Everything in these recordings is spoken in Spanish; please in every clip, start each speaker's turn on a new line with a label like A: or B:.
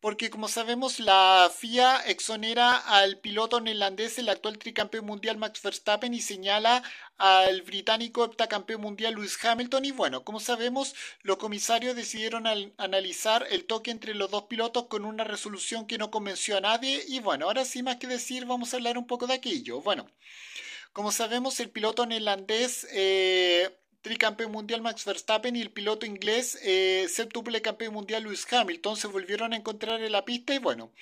A: porque como sabemos la FIA exonera al piloto neerlandés, el actual tricampeón mundial Max Verstappen, y señala al británico heptacampeón mundial Lewis Hamilton. Y bueno, como sabemos, los comisarios decidieron analizar el toque entre los dos pilotos con una resolución que no convenció a nadie. Y bueno, ahora sí más que decir, vamos a hablar un poco de aquello. Bueno, como sabemos, el piloto neerlandés... Eh, campeón mundial Max Verstappen y el piloto inglés eh, septuple campeón mundial Lewis Hamilton se volvieron a encontrar en la pista y bueno,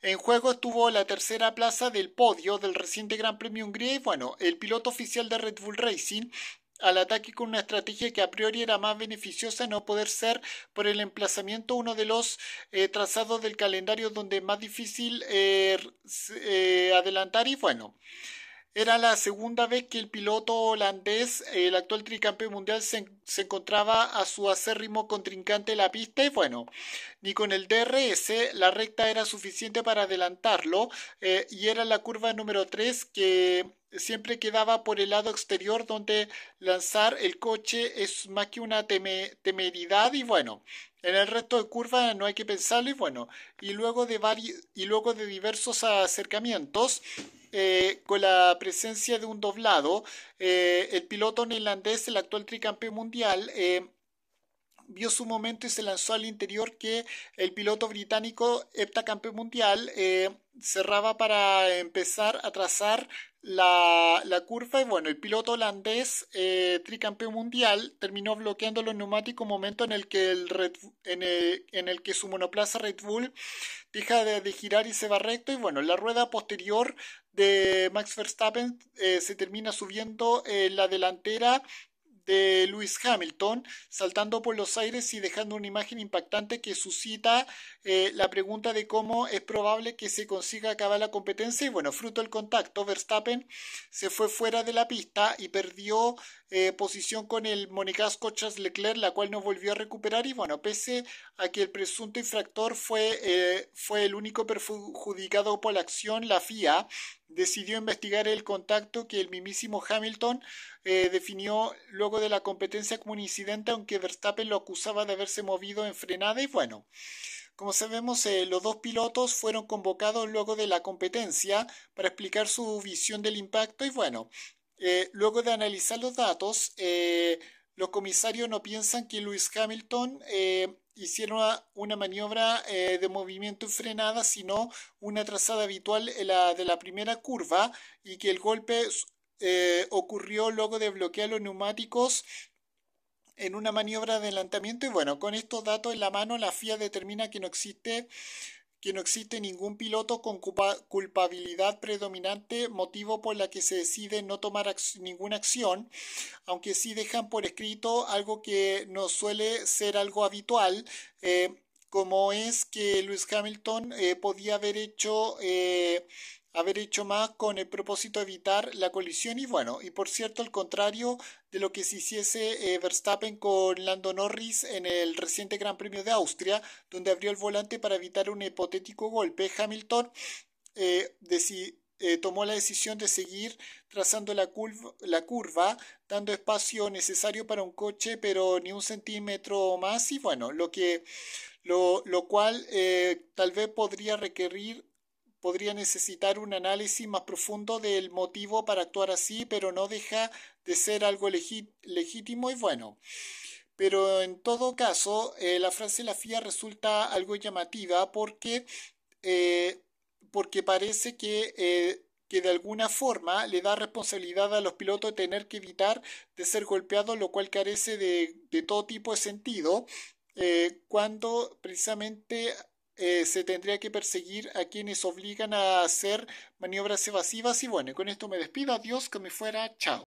A: en juego estuvo la tercera plaza del podio del reciente Gran Premio Hungría y bueno, el piloto oficial de Red Bull Racing al ataque con una estrategia que a priori era más beneficiosa no poder ser por el emplazamiento uno de los eh, trazados del calendario donde es más difícil eh, eh, adelantar y bueno. Era la segunda vez que el piloto holandés, el actual tricampeón mundial, se, encontraba a su acérrimo contrincante en la pista y bueno, ni con el DRS la recta era suficiente para adelantarlo eh, y era la curva número 3 que siempre quedaba por el lado exterior donde lanzar el coche es más que una temeridad y bueno, en el resto de curvas no hay que pensarlo y bueno, y luego de, y luego de diversos acercamientos eh, con la presencia de un doblado. Eh, el piloto neerlandés, el actual tricampeón mundial, eh, vio su momento y se lanzó al interior que el piloto británico, heptacampeón mundial, cerraba para empezar a trazar la, curva y bueno, el piloto holandés tricampeón mundial terminó bloqueando los neumáticos momento en el que el en, el, que su monoplaza Red Bull deja de, de, girar y se va recto y bueno, la rueda posterior de Max Verstappen eh, se termina subiendo en eh, la delantera de Lewis Hamilton, saltando por los aires y dejando una imagen impactante que suscita eh, la pregunta de cómo es probable que se consiga acabar la competencia. Y bueno, fruto del contacto, Verstappen se fue fuera de la pista y perdió posición con el monegasco Charles Leclerc, la cual no volvió a recuperar. Y bueno, pese a que el presunto infractor fue, fue el único perjudicado por la acción, la FIA decidió investigar el contacto que el mismísimo Hamilton eh, definió luego de la competencia como un incidente, aunque Verstappen lo acusaba de haberse movido en frenada y bueno. Como sabemos, eh, los dos pilotos fueron convocados luego de la competencia para explicar su visión del impacto y bueno, eh, luego de analizar los datos, los comisarios no piensan que Lewis Hamilton eh, hiciera una, maniobra eh, de movimiento frenada, sino una trazada habitual de la primera curva y que el golpe eh, ocurrió luego de bloquear los neumáticos en una maniobra de adelantamiento. Y bueno, con estos datos en la mano, la FIA determina que no existe que no existe ningún piloto con culpabilidad predominante, motivo por la que se decide no tomar ninguna acción, aunque sí dejan por escrito algo que no suele ser algo habitual. Eh, como es que Lewis Hamilton eh, podía haber hecho, eh, haber hecho más con el propósito de evitar la colisión y bueno, y por cierto, al contrario de lo que se hiciese eh, Verstappen con Lando Norris en el reciente Gran Premio de Austria, donde abrió el volante para evitar un hipotético golpe, Hamilton tomó la decisión de seguir trazando la curva, la curva, dando espacio necesario para un coche, pero ni un centímetro más. Y bueno, lo que, lo, cual eh, tal vez podría requerir, podría necesitar un análisis más profundo del motivo para actuar así, pero no deja de ser algo legítimo y bueno. Pero en todo caso, eh, la frase la FIA resulta algo llamativa porque, eh, porque parece que, que de alguna forma le da responsabilidad a los pilotos de tener que evitar de ser golpeados, lo cual carece de, de todo tipo de sentido. Eh, cuando precisamente eh, se tendría que perseguir a quienes obligan a hacer maniobras evasivas. Y bueno, con esto me despido. Adiós, que me fuera. Chao.